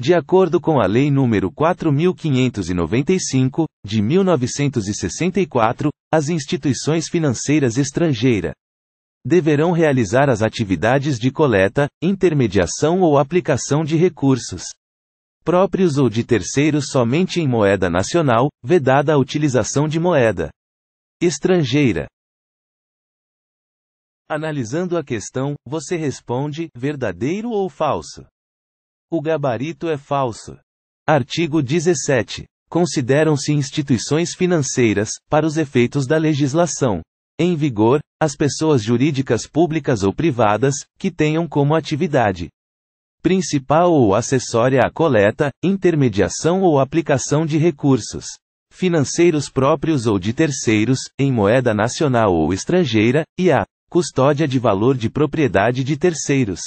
De acordo com a Lei nº 4595, de 1964, as instituições financeiras estrangeiras deverão realizar as atividades de coleta, intermediação ou aplicação de recursos próprios ou de terceiros somente em moeda nacional, vedada a utilização de moeda estrangeira. Analisando a questão, você responde verdadeiro ou falso. O gabarito é falso. Artigo 17. Consideram-se instituições financeiras, para os efeitos da legislação em vigor, as pessoas jurídicas públicas ou privadas, que tenham como atividade principal ou acessória a coleta, intermediação ou aplicação de recursos financeiros próprios ou de terceiros, em moeda nacional ou estrangeira, e a custódia de valor de propriedade de terceiros.